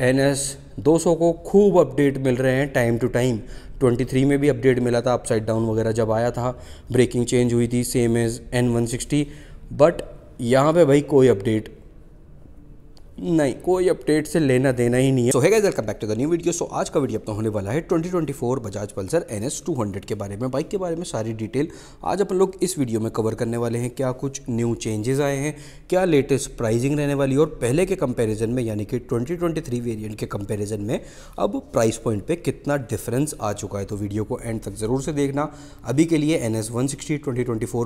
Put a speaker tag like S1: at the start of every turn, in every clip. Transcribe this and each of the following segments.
S1: N S दो सौ को खूब अपडेट मिल रहे हैं टाइम टू टाइम 23 में भी अपडेट मिला था अपसाइड डाउन वगैरह जब आया था ब्रेकिंग चेंज हुई थी same as N one sixty but यहाँ पे भाई कोई अपडेट नहीं कोई अपडेट से लेना देना ही नहीं है so hey welcome back to the new video so आज का वीडियो अपना होने वाला है 2024 बजाज पल्सर एन एस के बारे में बाइक के बारे में सारी डिटेल आज अपन लोग इस वीडियो में कवर करने वाले हैं क्या कुछ न्यू चेंजेस आए हैं क्या लेटेस्ट प्राइजिंग रहने वाली है और पहले के कंपेरिजन में यानी कि ट्वेंटी वेरियंट के कंपेरिजन में अब प्राइस पॉइंट पर कितना डिफरेंस आ चुका है तो वीडियो को एंड तक ज़रूर से देखना अभी के लिए एन एस वन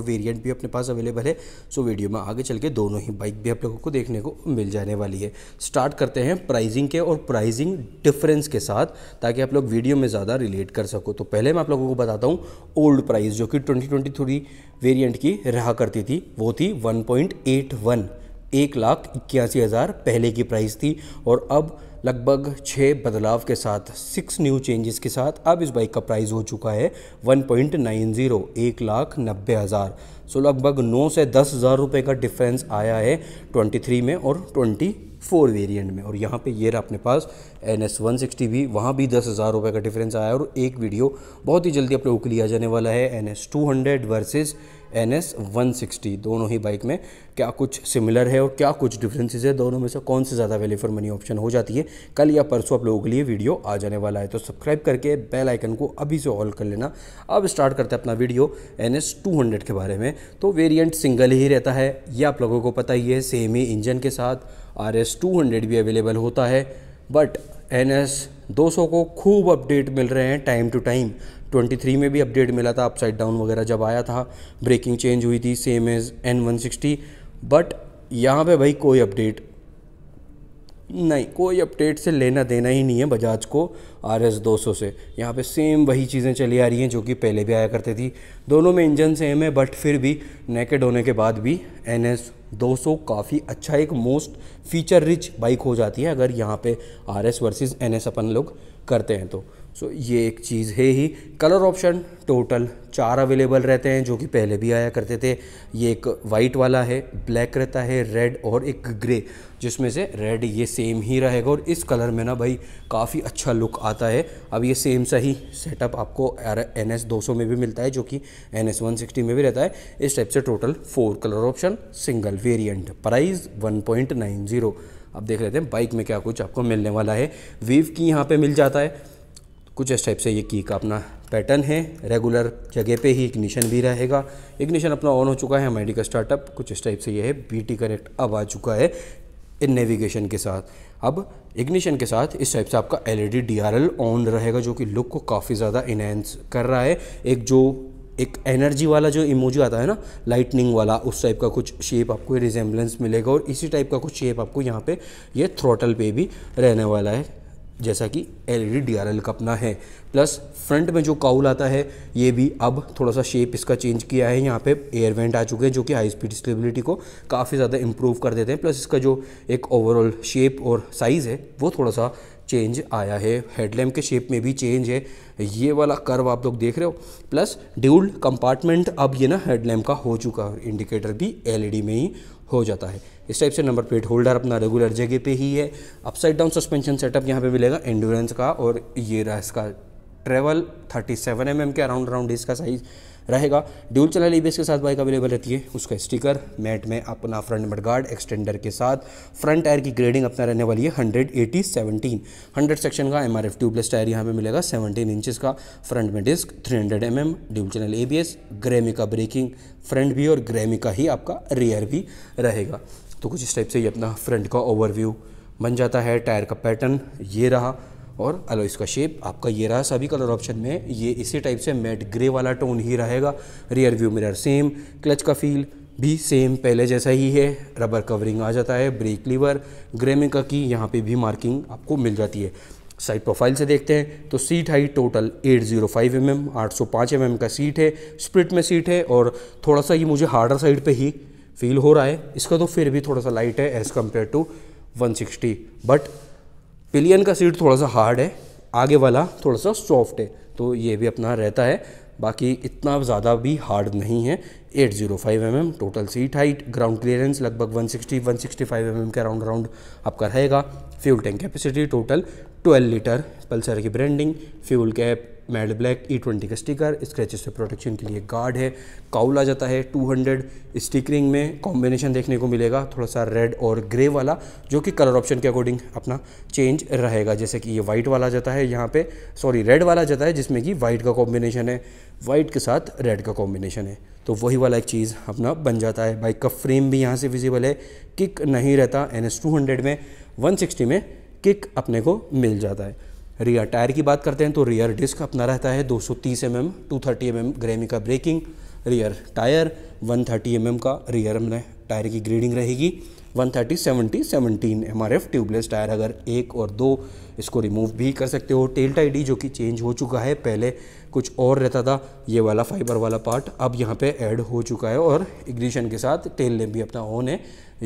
S1: वेरियंट भी अपने पास अवेलेबल है सो वीडियो में आगे चल के दोनों ही बाइक भी आप लोगों को देखने को मिल जाने वाली है करेंगे स्टार्ट करते हैं प्राइजिंग के और प्राइजिंग डिफरेंस के साथ ताकि आप लोग वीडियो में ज़्यादा रिलेट कर सको तो पहले मैं आप लोगों को बताता हूँ ओल्ड प्राइस जो कि ट्वेंटी ट्वेंटी थ्री वेरियंट की रहा करती थी वो थी वन पॉइंट एट वन एक लाख इक्यासी हज़ार पहले की प्राइस थी और अब लगभग छः बदलाव के साथ सिक्स न्यू चेंजेस के साथ अब इस बाइक का प्राइस हो चुका है वन पॉइंट नाइन ज़ीरो एक लाख नब्बे हज़ार सो लगभग नौ से दस हज़ार रुपये का डिफरेंस आया है ट्वेंटी थ्री में और ट्वेंटी फोर वेरिएंट में और यहाँ पे ये रहा अपने पास एन एस वन सिक्सटी भी वहाँ भी दस हज़ार रुपये का डिफरेंस आया और एक वीडियो बहुत ही जल्दी अपने के लिए आ जाने वाला है N S two hundred versus N S one sixty दोनों ही बाइक में क्या कुछ सिमिलर है और क्या कुछ डिफरेंसेस है दोनों में से कौन से ज़्यादा वैल्यू फॉर मनी ऑप्शन हो जाती है कल या परसों आप लोगों के लिए वीडियो आ जाने वाला है तो सब्सक्राइब करके बेल आइकन को अभी से ऑल कर लेना अब स्टार्ट करते हैं अपना वीडियो एन एस के बारे में तो वेरियंट सिंगल ही रहता है ये आप लोगों को पता ही है सेम ही इंजन के साथ आर एस भी अवेलेबल होता है बट एन एस 200 को खूब अपडेट मिल रहे हैं टाइम टू टाइम 23 में भी अपडेट मिला था अपसाइड डाउन वगैरह जब आया था ब्रेकिंग चेंज हुई थी same as N one but यहाँ पे भाई कोई अपडेट नहीं कोई अपडेट से लेना देना ही नहीं है बजाज को आर एस दो सौ से यहाँ पे सेम वही चीज़ें चली आ रही हैं जो कि पहले भी आया करती थी दोनों में इंजन सेम है बट फिर भी नेकेड होने के बाद भी एन एस दो सौ काफ़ी अच्छा एक मोस्ट फीचर रिच बाइक हो जाती है अगर यहाँ पे R S versus N S अपन लोग करते हैं तो सो so, ये एक चीज़ है ही कलर ऑप्शन टोटल चार अवेलेबल रहते हैं जो कि पहले भी आया करते थे ये एक वाइट वाला है ब्लैक रहता है रेड और एक ग्रे जिसमें से रेड ये सेम ही रहेगा और इस कलर में ना भाई काफ़ी अच्छा लुक आता है अब ये सेम सा ही सेटअप आपको एन एस दो सौ में भी मिलता है जो कि एन एस वन सिक्सटी में भी रहता है इस टाइप से total four colour option single variant price one point nine zero अब देख लेते हैं बाइक में क्या कुछ आपको मिलने वाला है वीव की यहाँ पर मिल जाता है कुछ इस टाइप से ये की का अपना पैटर्न है रेगुलर जगह पे ही इग्निशन भी रहेगा इग्निशन अपना ऑन हो चुका है मेडिकल स्टार्टअप कुछ इस टाइप से ये है बीटी कनेक्ट अब आ चुका है इन नेविगेशन के साथ अब इग्निशन के साथ इस टाइप से आपका एल ई ऑन रहेगा जो कि लुक को काफ़ी ज़्यादा इनहेंस कर रहा है एक जो एक एनर्जी वाला जो इमोजी आता है ना लाइटनिंग वाला उस टाइप का कुछ शेप आपको रिजेम्बलेंस मिलेगा और इसी टाइप का कुछ शेप आपको यहाँ पे ये यह थ्रोटल पे भी रहने वाला है जैसा कि एल ई e डी का अपना है प्लस फ्रंट में जो काउल आता है ये भी अब थोड़ा सा शेप इसका चेंज किया है यहाँ पे एयर वेंट आ चुके हैं जो कि हाई स्पीड स्टेबिलिटी को काफ़ी ज़्यादा इम्प्रूव कर देते हैं प्लस इसका जो एक ओवरऑल शेप और साइज़ है वो थोड़ा सा चेंज आया है हेडलैम्प के शेप में भी चेंज है ये वाला कर्व आप लोग देख रहे हो प्लस ड्यूल कंपार्टमेंट अब ये ना हेडलैम्प का हो चुका है इंडिकेटर भी एलईडी e में ही हो जाता है इस टाइप से नंबर प्लेट होल्डर अपना रेगुलर जगह पे ही है अपसाइड डाउन सस्पेंशन सेटअप यहाँ पे मिलेगा एंडोरेंस का और ये रहा इसका ट्रेवल 37 सेवन mm के अराउंड अराउंड इसका साइज़ रहेगा ड्यूल चला ली के साथ बाइक अवेलेबल रहती है उसका स्टिकर मैट में अपना फ्रंट मड गार्ड एक्सटेंडर के साथ फ्रंट टायर की ग्रेडिंग अपना रहने वाली है hundred eighty seventeen hundred section का M R F tubeless tyre यहाँ पे मिलेगा सेवनटीन इंचज़ का फ्रंट में disc three hundred M M dual channel A B S ग्रेमी का ब्रेकिंग फ्रंट भी और ग्रेमी का ही आपका रेयर भी रहेगा तो कुछ इस टाइप से ये अपना फ्रंट का ओवरव्यू बन जाता है टायर का पैटर्न ये रहा और अलोइस का शेप आपका ये रहा सभी कलर ऑप्शन में ये इसी टाइप से मेट ग्रे वाला टोन ही रहेगा rear view mirror same clutch का फील भी सेम पहले जैसा ही है रबर कवरिंग आ जाता है ब्रेक लीवर ग्रेमिंग का की यहाँ पे भी मार्किंग आपको मिल जाती है साइड प्रोफाइल से देखते हैं तो seat height total 805 zero five M M mm, का सीट है स्प्रिट में सीट है और थोड़ा सा ये मुझे हार्डर साइड पे ही फील हो रहा है इसका तो फिर भी थोड़ा सा लाइट है as compare to 160 but pillion का सीट थोड़ा सा हार्ड है आगे वाला थोड़ा सा सॉफ्ट है तो ये भी अपना रहता है बाकी इतना ज़्यादा भी हार्ड नहीं है 805 zero mm, total seat height ground clearance लगभग 160 165 mm के राउंड राउंड आपका रहेगा fuel tank capacity total 12 litre Pulsar की branding fuel cap matte black E e twenty का स्टिकर स्क्रैचेस से प्रोटेक्शन के लिए गार्ड है काउल आ जाता है 200 स्टिकरिंग में कॉम्बिनेशन देखने को मिलेगा थोड़ा सा रेड और ग्रे वाला जो कि कलर ऑप्शन के अकॉर्डिंग अपना चेंज रहेगा जैसे कि ये वाइट वाला जाता है यहाँ पे सॉरी रेड वाला जाता है जिसमें कि वाइट का कॉम्बिनेशन है वाइट के साथ रेड का कॉम्बिनेशन है तो वही वाला एक चीज़ अपना बन जाता है बाइक का फ्रेम भी यहाँ से विजिबल है किक नहीं रहता एन एस टू हंड्रेड में वन सिक्सटी में किक अपने को मिल जाता है रियर टायर की बात करते हैं तो रियर डिस्क अपना रहता है 230 सौ तीस M M two thirty M M ग्रेमी का braking rear tyre 130 thirty mm का रियर में टायर की ग्रीडिंग रहेगी 130 thirty seventy seventeen M tubeless tyre अगर एक और दो इसको रिमूव भी कर सकते हो टेल टाइडी जो कि चेंज हो चुका है पहले कुछ और रहता था ये वाला फाइबर वाला पार्ट अब यहाँ पे ऐड हो चुका है और इग्निशन के साथ टेल ने भी अपना ऑन है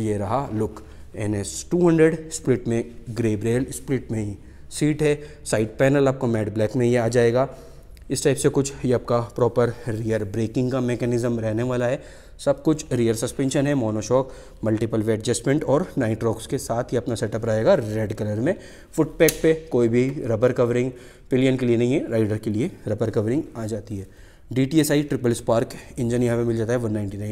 S1: ये रहा look N S two hundred split में ग्रे ब्रेल स्प्लिट में ही सीट है साइड पैनल आपको मैट ब्लैक में ये आ जाएगा इस टाइप से कुछ ये आपका प्रॉपर रियर ब्रेकिंग का मैकेनिज़म रहने वाला है सब कुछ रियर सस्पेंशन है मोनोशॉक मल्टीपल वे एडजस्टमेंट और नाइट्रॉक्स के साथ ही अपना सेटअप रहेगा रेड कलर में फुट पैक पे कोई भी रबर कवरिंग पिलियन के लिए नहीं है राइडर के लिए रबर कवरिंग आ जाती है D T S I triple spark engine यहाँ पे मिल जाता है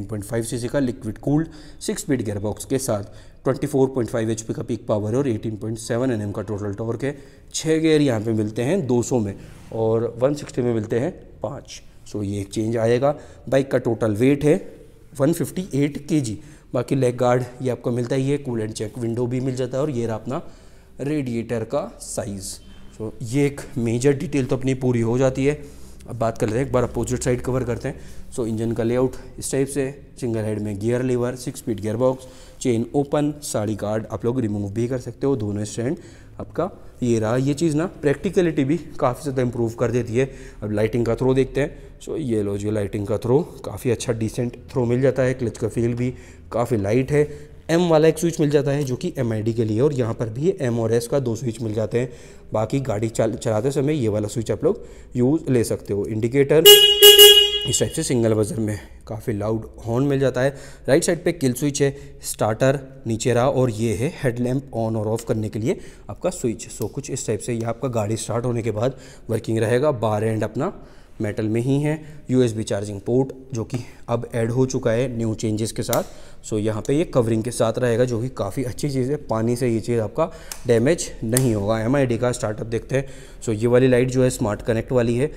S1: 199.5 सीसी का liquid cooled six speed gear box के साथ 24.5 एचपी का पीक पावर है और 18.7 एनएम का टोटल टॉर्क है छः गियर यहाँ पे मिलते हैं 200 में और 160 में मिलते हैं पाँच सो ये एक चेंज आएगा बाइक का टोटल वेट है 158 केजी बाकी लेग गार्ड ये आपको मिलता ही है कूल एंड चेक विंडो भी मिल जाता है और ये रहा अपना रेडिएटर का साइज़ सो ये एक मेजर डिटेल तो अपनी पूरी हो जाती है अब बात कर लेते हैं एक बार अपोजिट साइड कवर करते हैं सो इंजन का लेआउट इस टाइप से सिंगल हेड में gear lever six speed gear box chain open sari guard आप लोग रिमूव भी कर सकते हो दोनों स्टैंड आपका ये रहा ये चीज़ ना प्रैक्टिकलिटी भी काफ़ी ज़्यादा इंप्रूव कर देती है अब लाइटिंग का थ्रो देखते हैं सो ये लो जी लाइटिंग का थ्रो काफ़ी अच्छा डिसेंट थ्रो मिल जाता है क्लच का फील भी काफ़ी लाइट है एम वाला एक स्विच मिल जाता है जो कि एम के लिए और यहाँ पर भी एम और एस का दो स्विच मिल जाते हैं बाकी गाड़ी चल चलाते समय ये वाला स्विच आप लोग यूज़ ले सकते हो इंडिकेटर इस टाइप से सिंगल बजर में काफ़ी लाउड हॉर्न मिल जाता है राइट साइड पे किल स्विच है स्टार्टर नीचे रहा और ये है हेडलैम्प ऑन और ऑफ करने के लिए आपका स्विच सो कुछ इस टाइप से ये आपका गाड़ी स्टार्ट होने के बाद वर्किंग रहेगा बार एंड अपना मेटल में ही है यूएसबी चार्जिंग पोर्ट जो कि अब ऐड हो चुका है न्यू चेंजेस के साथ सो so, यहाँ पे ये कवरिंग के साथ रहेगा जो कि काफ़ी अच्छी चीज़ है पानी से ये चीज़ आपका डैमेज नहीं होगा एम का स्टार्टअप देखते हैं सो so, ये वाली लाइट जो है स्मार्ट कनेक्ट वाली है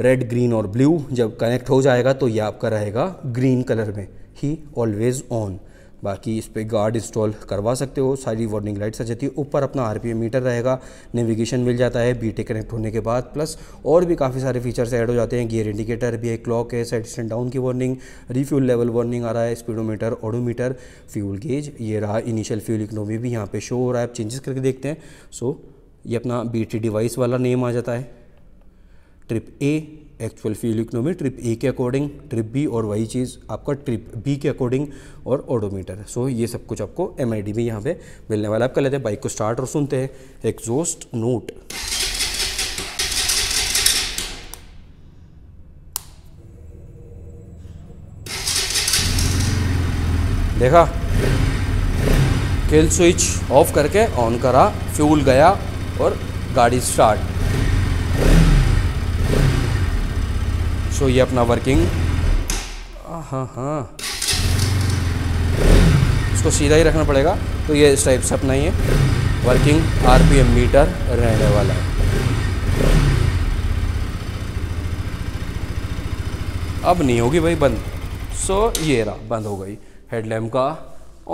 S1: रेड ग्रीन और ब्लू जब कनेक्ट हो जाएगा तो ये आपका रहेगा ग्रीन कलर में ही ऑलवेज़ ऑन बाकी इस पर गार्ड इंस्टॉल करवा सकते हो सारी वार्निंग लाइट्स आ जाती है ऊपर अपना आर मीटर रहेगा नेविगेशन मिल जाता है बीटे कनेक्ट होने के बाद प्लस और भी काफ़ी सारे फीचर्स ऐड हो जाते हैं गियर इंडिकेटर भी है क्लॉक है साइड स्टैंड डाउन की वार्निंग रिफ्यूल लेवल वार्निंग आ रहा है स्पीडोमीटर ऑडोमीटर फ्यूल गेज ये रहा इनिशियल फ्यूल इकनोमी भी यहाँ पर शो हो रहा है आप चेंजेस करके देखते हैं सो ये अपना बी डिवाइस वाला नेम आ जाता है trip A actual fuel economy trip A के अकॉर्डिंग ट्रिप बी और वही चीज़ आपका ट्रिप बी के अकॉर्डिंग और ऑडोमीटर सो ये सब कुछ आपको एम आई डी में यहाँ पे मिलने वाला आप कर लेते हैं बाइक को स्टार्ट और सुनते हैं एग्जॉस्ट नोट देखा किल स्विच ऑफ करके ऑन करा फ्यूल गया और गाड़ी स्टार्ट सो ये अपना वर्किंग हाँ हाँ इसको सीधा ही रखना पड़ेगा तो ये इस टाइप से अपना ही है वर्किंग आरपीएम मीटर रहने वाला है अब नहीं होगी भाई बंद सो so, ये रहा बंद हो गई हेडलैम्प का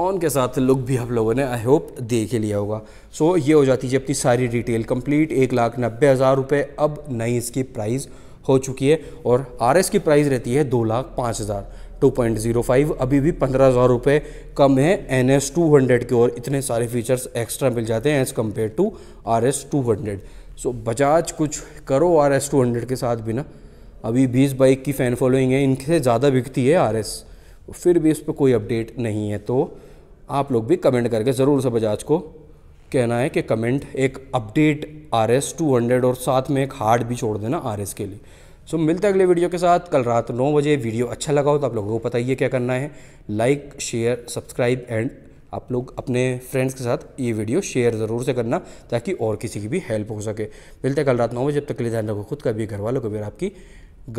S1: ऑन के साथ लुक भी आप लोगों ने आई होप देख ही लिया होगा सो so, ये हो जाती है अपनी सारी डिटेल कंप्लीट एक लाख नब्बे हज़ार रुपये अब नई इसकी प्राइस हो चुकी है और आर की प्राइस रहती है दो लाख पाँच हज़ार टू पॉइंट जीरो फाइव अभी भी पंद्रह हज़ार रुपये कम है एन एस टू हंड्रेड की और इतने सारे फीचर्स एक्स्ट्रा मिल जाते हैं as compare to R S two hundred so Bajaj कुछ करो आर एस टू हंड्रेड के साथ भी ना अभी बीस बाइक की फ़ैन फॉलोइंग है इनसे ज़्यादा बिकती है आर एस फिर भी इस पर कोई अपडेट नहीं है तो आप लोग भी कमेंट करके ज़रूर से बजाज को कहना है कि कमेंट एक update R S two hundred और साथ में एक हार्ड भी छोड़ देना आर एस के लिए सो so, मिलते अगले वीडियो के साथ कल रात नौ बजे वीडियो अच्छा लगा हो तो आप लोगों को पता ही है क्या करना है लाइक शेयर सब्सक्राइब एंड आप लोग अपने फ्रेंड्स के साथ ये वीडियो शेयर ज़रूर से करना ताकि और किसी की भी हेल्प हो सके मिलते कल रात नौ बजे जब तक के लिए ध्यान रखो खुद का भी घर वालों को भी आपकी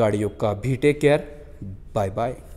S1: गाड़ियों का भी टेक केयर बाय बाय